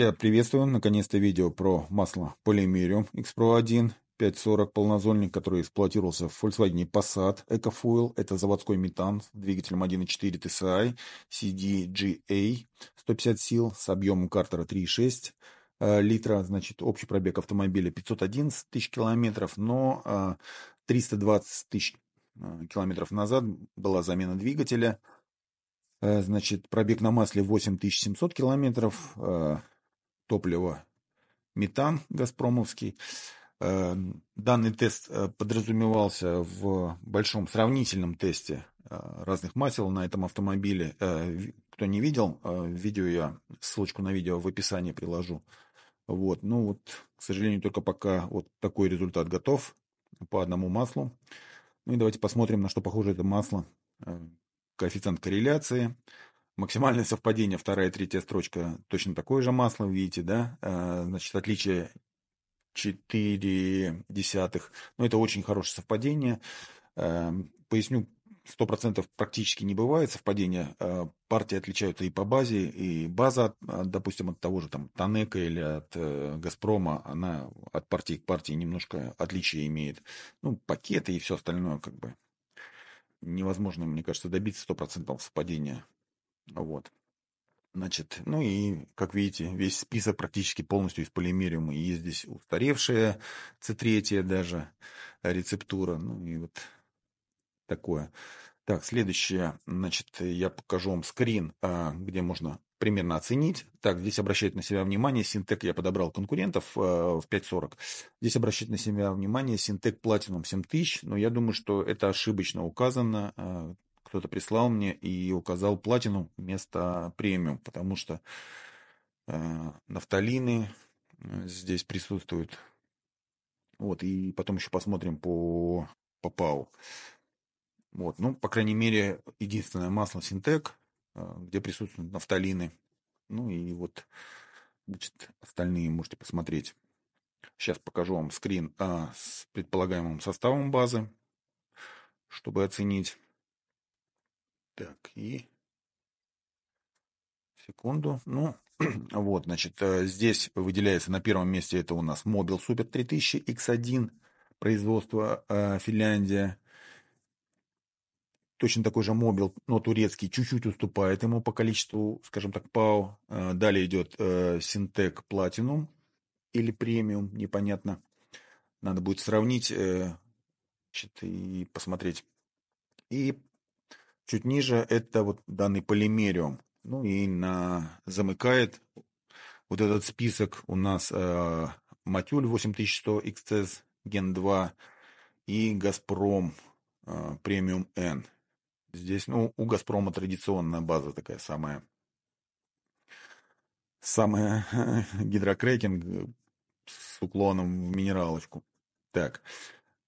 Я приветствую наконец-то видео про масло Polymerium X-Pro1 540 полнозольник, который эксплуатировался в Volkswagen Passat EcoFuel. Это заводской метан с двигателем 1.4 TSI CDGA 150 сил с объемом картера 3.6 э, литра. Значит, общий пробег автомобиля 511 тысяч километров, но 320 э, тысяч э, километров назад была замена двигателя. Значит, пробег на масле 8700 километров, топлива метан газпромовский. Э, данный тест э, подразумевался в большом сравнительном тесте э, разных масел на этом автомобиле. Кто не видел, видео я, ссылочку на видео в описании приложу. Вот, ну вот, к сожалению, только пока вот такой результат готов по одному маслу. Ну и давайте посмотрим, на что похоже это масло. Коэффициент корреляции – Максимальное совпадение, вторая и третья строчка, точно такое же масло, видите, да? А, значит, отличие 4 десятых. Но ну, это очень хорошее совпадение. А, поясню, 100% практически не бывает совпадения. А, партии отличаются и по базе, и база, допустим, от того же там Танека или от э, Газпрома, она от партии к партии немножко отличия имеет. Ну, пакеты и все остальное как бы невозможно, мне кажется, добиться 100% совпадения вот. Значит, ну и, как видите, весь список практически полностью из полимериума. И здесь устаревшая С3 даже рецептура. Ну и вот такое. Так, следующее, значит, я покажу вам скрин, а, где можно примерно оценить. Так, здесь обращает на себя внимание Синтек, я подобрал конкурентов э, в 5.40. Здесь обращает на себя внимание Синтек Platinum 7000, но ну, я думаю, что это ошибочно указано. А, кто-то прислал мне и указал платину вместо премиум, потому что э, нафталины э, здесь присутствуют. Вот, и потом еще посмотрим по, по ПАУ. Вот, ну, по крайней мере, единственное масло синтек, э, где присутствуют нафталины. Ну и вот, значит, остальные можете посмотреть. Сейчас покажу вам скрин а, с предполагаемым составом базы, чтобы оценить. Так, и секунду. Ну, вот, значит, э, здесь выделяется на первом месте это у нас Mobil Super 3000 X1, производство э, Финляндия. Точно такой же Mobil, но турецкий, чуть-чуть уступает ему по количеству, скажем так, ПАО. Э, далее идет э, Syntec Platinum или Премиум, непонятно. Надо будет сравнить э, значит, и посмотреть. И Чуть ниже это вот данный полимериум. Ну и на... замыкает вот этот список у нас э, Матюль 8100 XCS Gen 2 и Газпром э, Премиум N. Здесь, ну, у Газпрома традиционная база такая самая, самая гидрокрекинг с уклоном в минералочку. Так,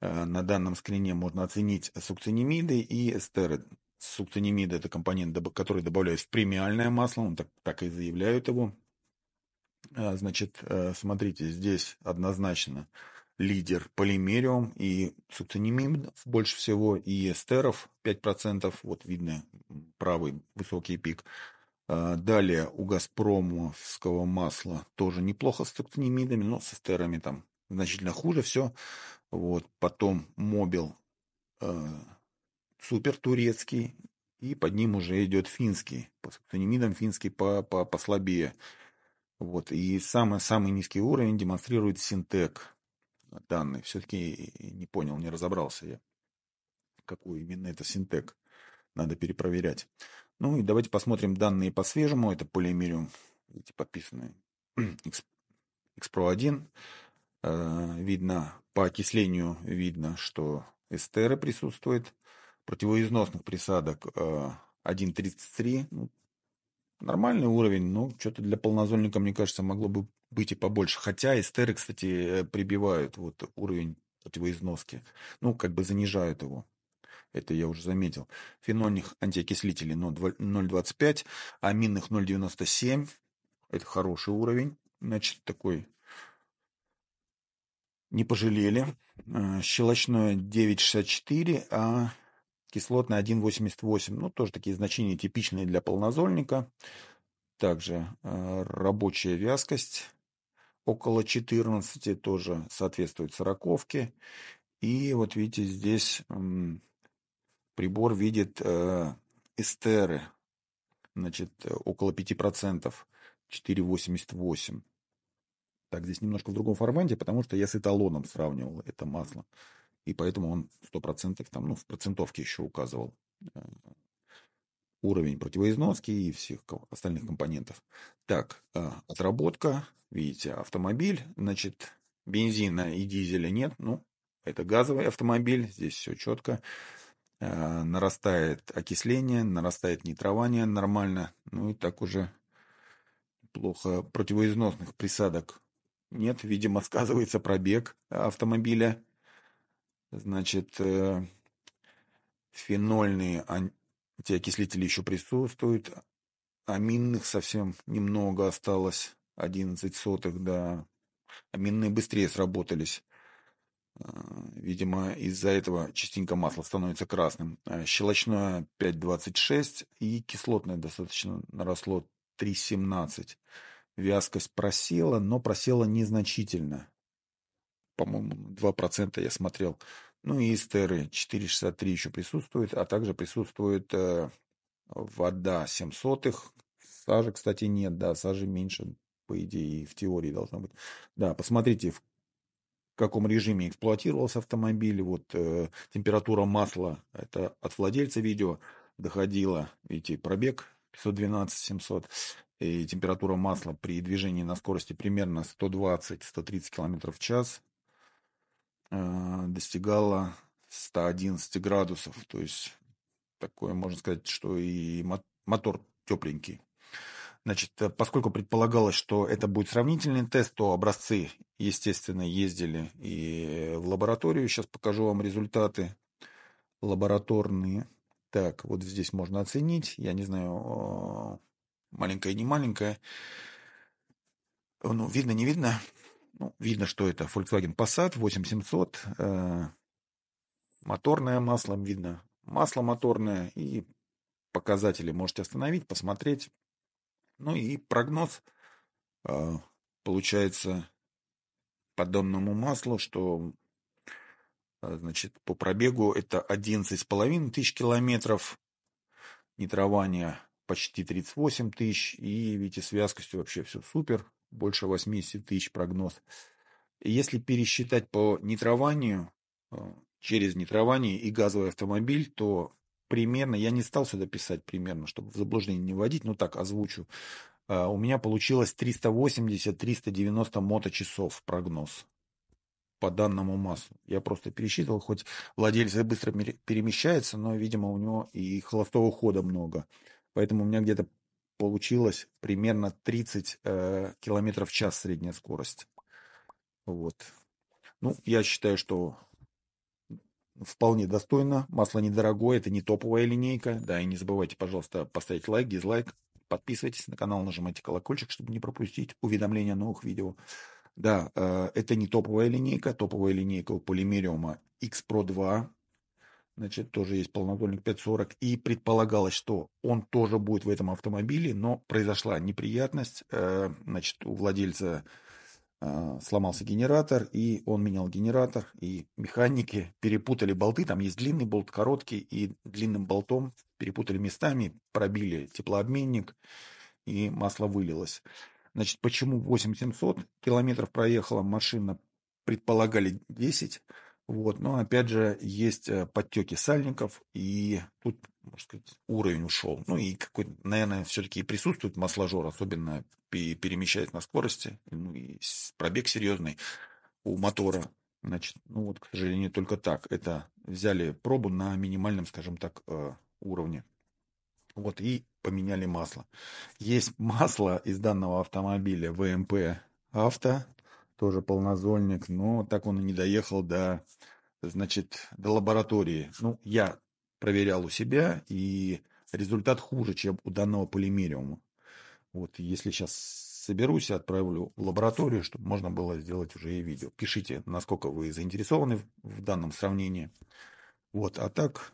э, на данном скрине можно оценить сукцинимиды и эстеры суктонимид – это компонент, который добавляют в премиальное масло, он так, так и заявляют его. А, значит, э, смотрите, здесь однозначно лидер полимериум и суктонимидов больше всего, и эстеров 5%, вот видно правый высокий пик. А, далее у газпромовского масла тоже неплохо с суктонимидами, но с эстерами там значительно хуже все. Вот. Потом мобил э, Супер турецкий и под ним уже идет финский. По псевдонимидам финский по, по, послабее. Вот. И самый, самый низкий уровень демонстрирует синтек данные. Все-таки не понял, не разобрался я, какой именно это синтек. Надо перепроверять. Ну и давайте посмотрим данные по свежему. Это полиэмериум, эти подписанные. Xpro1. Э, видно, по окислению видно, что эстеры присутствует противоизносных присадок 1.33. Э, ну, нормальный уровень, но что-то для полнозольника, мне кажется, могло бы быть и побольше. Хотя эстеры, кстати, э, прибивают вот уровень противоизноски. Ну, как бы занижают его. Это я уже заметил. Фенольных антиокислителей 0,25, аминных 0,97. Это хороший уровень. Значит, такой не пожалели. Э, щелочное 9,64, а кислотная 1,88. Ну, тоже такие значения типичные для полнозольника. Также э, рабочая вязкость около 14, тоже соответствует сороковке. И вот видите, здесь прибор видит э, эстеры, значит, э, около 5%, 4,88. Так, здесь немножко в другом формате, потому что я с эталоном сравнивал это масло и поэтому он сто 100% там, ну, в процентовке еще указывал э, уровень противоизноски и всех остальных компонентов. Так, э, отработка, видите, автомобиль, значит, бензина и дизеля нет, ну, это газовый автомобиль, здесь все четко. Э, нарастает окисление, нарастает нитрование нормально, ну и так уже плохо. Противоизносных присадок нет, видимо, сказывается пробег автомобиля Значит, э, фенольные окислители еще присутствуют. Аминных совсем немного осталось, 11 сотых, да. Аминные быстрее сработались. Э, видимо, из-за этого частенько масло становится красным. Э, щелочное 5,26 и кислотное достаточно наросло 3,17. Вязкость просела, но просела незначительно по-моему, 2% я смотрел. Ну и эстеры 4,63 еще присутствует, а также присутствует э, вода сотых. Сажи, кстати, нет, да, сажи меньше, по идее, и в теории должно быть. Да, посмотрите, в каком режиме эксплуатировался автомобиль, вот э, температура масла, это от владельца видео доходила, видите, пробег 512-700, и температура масла при движении на скорости примерно 120-130 км в час, Э, достигала 111 градусов. То есть такое, можно сказать, что и мотор тепленький. Значит, э, поскольку предполагалось, что это будет сравнительный тест, то образцы, естественно, ездили и в лабораторию. Сейчас покажу вам результаты лабораторные. Так, вот здесь можно оценить. Я не знаю, э, маленькая, не маленькая. Ну, видно, не видно. Ну, видно, что это Volkswagen Passat 8700. Э, моторное масло, видно, масло моторное. И показатели можете остановить, посмотреть. Ну и прогноз э, получается по данному маслу, что э, значит, по пробегу это 11,5 тысяч километров, нитрования почти 38 тысяч, и видите, с вязкостью вообще все супер, больше 80 тысяч прогноз. Если пересчитать по нитрованию, э, через нитрование и газовый автомобиль, то примерно, я не стал сюда писать примерно, чтобы в заблуждение не вводить, но так озвучу, э, у меня получилось 380-390 моточасов прогноз по данному массу. Я просто пересчитывал, хоть владелец быстро перемещается, но, видимо, у него и холостого хода много. Поэтому у меня где-то получилось примерно 30 э, километров в час средняя скорость. Вот. Ну, я считаю, что вполне достойно. Масло недорогое, это не топовая линейка. Да, и не забывайте, пожалуйста, поставить лайк, дизлайк. Подписывайтесь на канал, нажимайте колокольчик, чтобы не пропустить уведомления о новых видео. Да, э, это не топовая линейка. Топовая линейка у полимериума X-Pro 2 значит, тоже есть полнотольник 540, и предполагалось, что он тоже будет в этом автомобиле, но произошла неприятность, э, значит, у владельца э, сломался генератор, и он менял генератор, и механики перепутали болты, там есть длинный болт, короткий, и длинным болтом перепутали местами, пробили теплообменник, и масло вылилось. Значит, почему 8700 километров проехала машина, предполагали 10, вот. Но опять же, есть э, подтеки сальников, и тут, можно сказать, уровень ушел. Ну и какой-то, наверное, все-таки присутствует масложор, особенно перемещаясь на скорости, ну и пробег серьезный у мотора. Значит, ну вот, к сожалению, только так. Это взяли пробу на минимальном, скажем так, э, уровне. Вот, и поменяли масло. Есть масло из данного автомобиля ВМП авто тоже полнозольник, но так он и не доехал до, значит, до лаборатории. Ну, я проверял у себя, и результат хуже, чем у данного полимериума. Вот, если сейчас соберусь и отправлю в лабораторию, чтобы можно было сделать уже и видео. Пишите, насколько вы заинтересованы в данном сравнении. Вот, а так,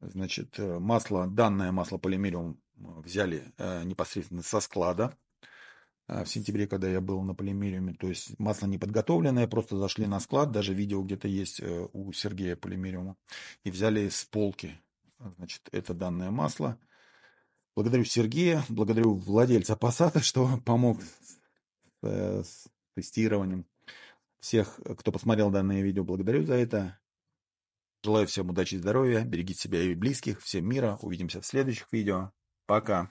значит, масло, данное масло полимериум э, взяли э, непосредственно со склада. А, в сентябре, когда я был на полимериуме. То есть масло неподготовленное, просто зашли на склад, даже видео где-то есть э, у Сергея полимериума, и взяли с полки, значит, это данное масло. Благодарю Сергея, благодарю владельца Passat, что помог с, э, с тестированием. Всех, кто посмотрел данное видео, благодарю за это. Желаю всем удачи и здоровья, берегите себя и близких, всем мира. Увидимся в следующих видео. Пока.